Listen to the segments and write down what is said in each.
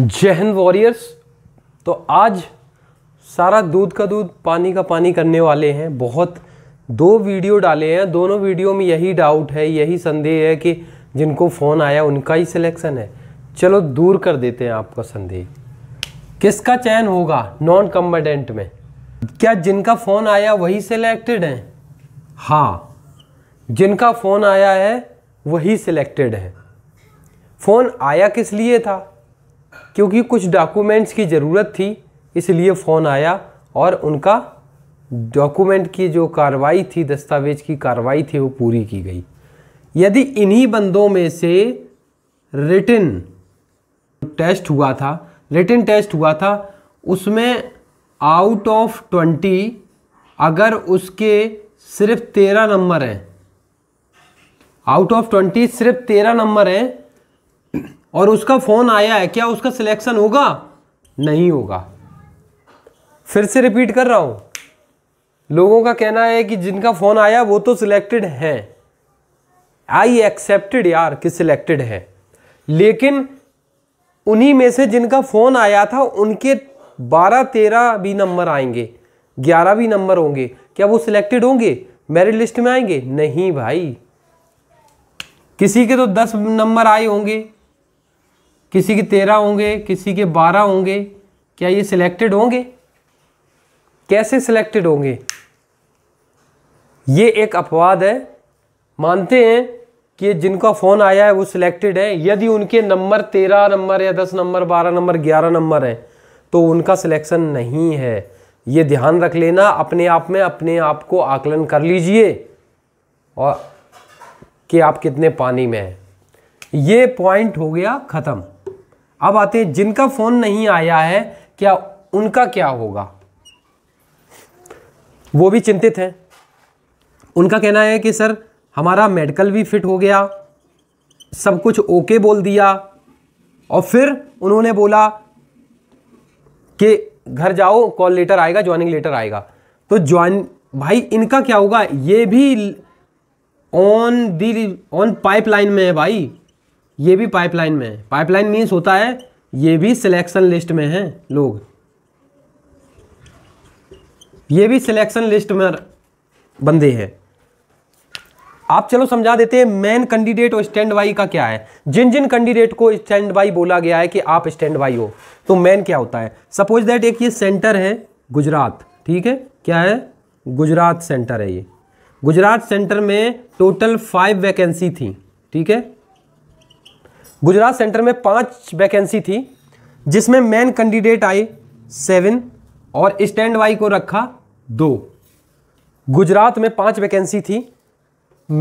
जय हिंद वॉरियर्स तो आज सारा दूध का दूध पानी का पानी करने वाले हैं बहुत दो वीडियो डाले हैं दोनों वीडियो में यही डाउट है यही संदेह है कि जिनको फ़ोन आया उनका ही सिलेक्शन है चलो दूर कर देते हैं आपका संदेह किसका चयन होगा नॉन कम्बेंट में क्या जिनका फ़ोन आया वही सिलेक्टेड हैं हाँ जिनका फ़ोन आया है वही सिलेक्टेड है फ़ोन आया किस लिए था क्योंकि कुछ डॉक्यूमेंट्स की ज़रूरत थी इसलिए फ़ोन आया और उनका डॉक्यूमेंट की जो कार्रवाई थी दस्तावेज़ की कार्रवाई थी वो पूरी की गई यदि इन्हीं बंदों में से रिटिन टेस्ट हुआ था रिटर्न टेस्ट हुआ था उसमें आउट ऑफ ट्वेंटी अगर उसके सिर्फ तेरह नंबर हैं आउट ऑफ ट्वेंटी सिर्फ तेरह नंबर हैं और उसका फ़ोन आया है क्या उसका सिलेक्शन होगा नहीं होगा फिर से रिपीट कर रहा हूं लोगों का कहना है कि जिनका फ़ोन आया वो तो सिलेक्टेड है आई एक्सेप्टेड यार कि सिलेक्टेड है लेकिन उन्हीं में से जिनका फ़ोन आया था उनके बारह तेरह भी नंबर आएंगे ग्यारह भी नंबर होंगे क्या वो सिलेक्टेड होंगे मेरिट लिस्ट में आएंगे नहीं भाई किसी के तो दस नंबर आए होंगे किसी के तेरह होंगे किसी के बारह होंगे क्या ये सिलेक्टेड होंगे कैसे सिलेक्टेड होंगे ये एक अपवाद है मानते हैं कि जिनका फ़ोन आया है वो सिलेक्टेड है यदि उनके नंबर तेरह नंबर या दस नंबर बारह नंबर ग्यारह नंबर हैं तो उनका सिलेक्शन नहीं है ये ध्यान रख लेना अपने आप में अपने आप को आकलन कर लीजिए और कि आप कितने पानी में हैं ये पॉइंट हो गया ख़त्म अब आते हैं जिनका फ़ोन नहीं आया है क्या उनका क्या होगा वो भी चिंतित हैं उनका कहना है कि सर हमारा मेडिकल भी फिट हो गया सब कुछ ओके बोल दिया और फिर उन्होंने बोला कि घर जाओ कॉल लेटर आएगा ज्वाइनिंग लेटर आएगा तो ज्वाइन भाई इनका क्या होगा ये भी ऑन दी ऑन पाइपलाइन में है भाई ये भी पाइपलाइन में है पाइपलाइन मीन्स होता है ये भी सिलेक्शन लिस्ट में है लोग ये भी सिलेक्शन लिस्ट में बंदे हैं आप चलो समझा देते हैं मैन कैंडिडेट और स्टैंड बाई का क्या है जिन जिन कैंडिडेट को स्टैंड बाई बोला गया है कि आप स्टैंड बाई हो तो मैन क्या होता है सपोज दैट एक ये सेंटर है गुजरात ठीक है क्या है गुजरात सेंटर है ये गुजरात सेंटर में टोटल फाइव वैकेंसी थी ठीक है गुजरात सेंटर में पांच वैकेंसी थी जिसमें मेन कैंडिडेट आए सेवन और स्टैंड वाई को रखा दो गुजरात में पांच वैकेंसी थी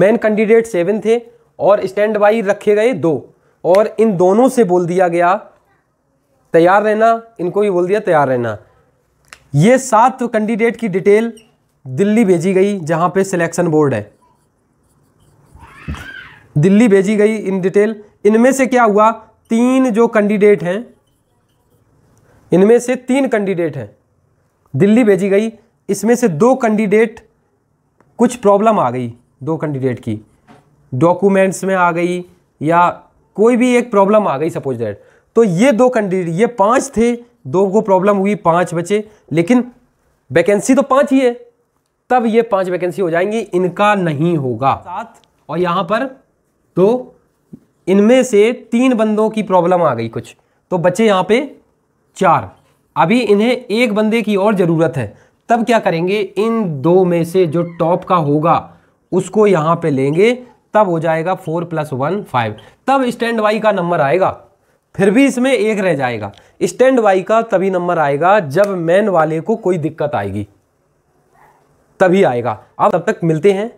मेन कैंडिडेट सेवन थे और स्टैंड वाई रखे गए दो और इन दोनों से बोल दिया गया तैयार रहना इनको भी बोल दिया तैयार रहना ये सात कैंडिडेट की डिटेल दिल्ली भेजी गई जहाँ पे सिलेक्शन बोर्ड है दिल्ली भेजी गई इन डिटेल इनमें से क्या हुआ तीन जो कैंडिडेट हैं इनमें से तीन कैंडिडेट हैं दिल्ली भेजी गई इसमें से दो कैंडिडेट कुछ प्रॉब्लम आ गई दो कैंडिडेट की डॉक्यूमेंट्स में आ गई या कोई भी एक प्रॉब्लम आ गई सपोज दैट तो ये दो कैंडिडेट ये पांच थे दो को प्रॉब्लम हुई पांच बचे लेकिन वैकेंसी तो पांच ही है तब ये पांच वैकेंसी हो जाएंगी इनका नहीं होगा साथ और यहां पर तो इनमें से तीन बंदों की प्रॉब्लम आ गई कुछ तो बचे यहाँ पे चार अभी इन्हें एक बंदे की और ज़रूरत है तब क्या करेंगे इन दो में से जो टॉप का होगा उसको यहाँ पे लेंगे तब हो जाएगा फोर प्लस वन फाइव तब स्टैंड वाई का नंबर आएगा फिर भी इसमें एक रह जाएगा स्टैंड वाई का तभी नंबर आएगा जब मैन वाले को कोई दिक्कत आएगी तभी आएगा अब तब तक मिलते हैं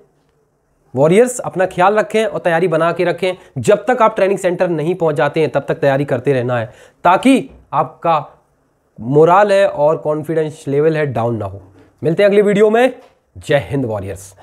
वॉरियर्स अपना ख्याल रखें और तैयारी बना के रखें जब तक आप ट्रेनिंग सेंटर नहीं पहुंच जाते हैं तब तक तैयारी करते रहना है ताकि आपका मोराल है और कॉन्फिडेंस लेवल है डाउन ना हो मिलते हैं अगली वीडियो में जय हिंद वॉरियर्स